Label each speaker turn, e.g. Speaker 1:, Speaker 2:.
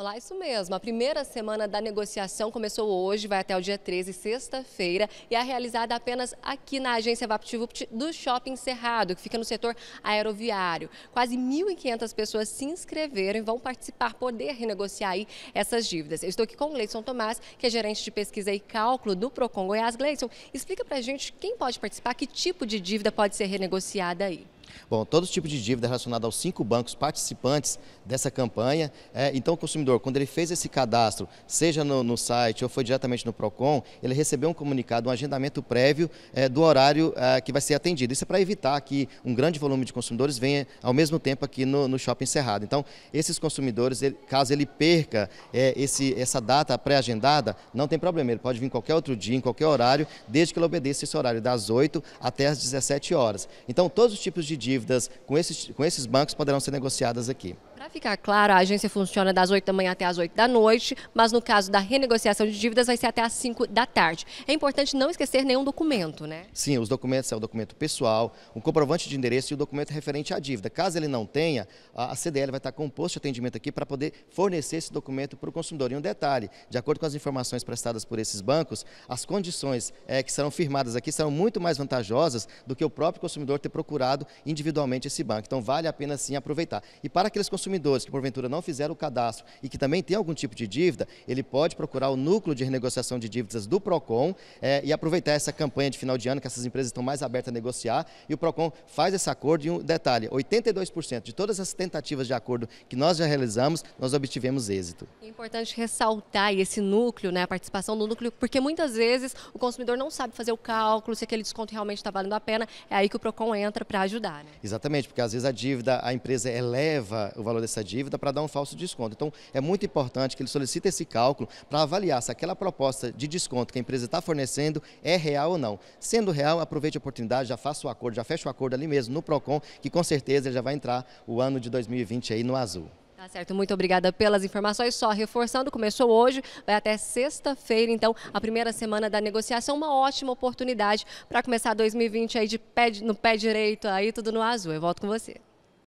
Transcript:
Speaker 1: Olá, isso mesmo. A primeira semana da negociação começou hoje, vai até o dia 13, sexta-feira, e é realizada apenas aqui na agência VaptVupt do Shopping Cerrado, que fica no setor aeroviário. Quase 1.500 pessoas se inscreveram e vão participar, poder renegociar aí essas dívidas. Eu estou aqui com o Gleison Tomás, que é gerente de pesquisa e cálculo do Procon Goiás. Gleison, explica pra gente quem pode participar, que tipo de dívida pode ser renegociada aí.
Speaker 2: Bom, todos os tipos de dívida relacionada aos cinco bancos participantes dessa campanha. É, então, o consumidor, quando ele fez esse cadastro, seja no, no, site ou foi diretamente no PROCON, ele recebeu um comunicado, um agendamento prévio é, do horário é, que vai ser atendido. Isso é para evitar que um grande volume de consumidores venha ao mesmo tempo aqui no, no shopping Cerrado. Então, esses consumidores, ele, caso ele perca é, esse, essa data pré-agendada, não tem problema. Ele pode vir qualquer outro dia, em qualquer horário, desde que ele obedeça esse horário, das 8 até as 17 horas. Então, todos os tipos de dívidas com esses, com esses bancos poderão ser negociadas aqui
Speaker 1: ficar claro, a agência funciona das 8 da manhã até as 8 da noite, mas no caso da renegociação de dívidas vai ser até as 5 da tarde. É importante não esquecer nenhum documento, né?
Speaker 2: Sim, os documentos são é o documento pessoal, o comprovante de endereço e o documento referente à dívida. Caso ele não tenha, a CDL vai estar com um posto de atendimento aqui para poder fornecer esse documento para o consumidor. E um detalhe, de acordo com as informações prestadas por esses bancos, as condições é, que serão firmadas aqui serão muito mais vantajosas do que o próprio consumidor ter procurado individualmente esse banco. Então vale a pena sim aproveitar. E para aqueles consumidores consumidores que porventura não fizeram o cadastro e que também tem algum tipo de dívida, ele pode procurar o núcleo de renegociação de dívidas do PROCON é, e aproveitar essa campanha de final de ano que essas empresas estão mais abertas a negociar e o PROCON faz esse acordo e um detalhe, 82% de todas as tentativas de acordo que nós já realizamos, nós obtivemos êxito.
Speaker 1: É importante ressaltar esse núcleo, né, a participação do núcleo, porque muitas vezes o consumidor não sabe fazer o cálculo, se aquele desconto realmente está valendo a pena, é aí que o PROCON entra para ajudar. Né?
Speaker 2: Exatamente, porque às vezes a dívida, a empresa eleva o valor desse essa dívida para dar um falso desconto. Então, é muito importante que ele solicite esse cálculo para avaliar se aquela proposta de desconto que a empresa está fornecendo é real ou não. Sendo real, aproveite a oportunidade, já faça o acordo, já feche o acordo ali mesmo no PROCON, que com certeza já vai entrar o ano de 2020 aí no azul.
Speaker 1: Tá certo, muito obrigada pelas informações. Só reforçando, começou hoje, vai até sexta-feira, então, a primeira semana da negociação, uma ótima oportunidade para começar 2020 aí de pé, no pé direito, aí tudo no azul. Eu volto com você.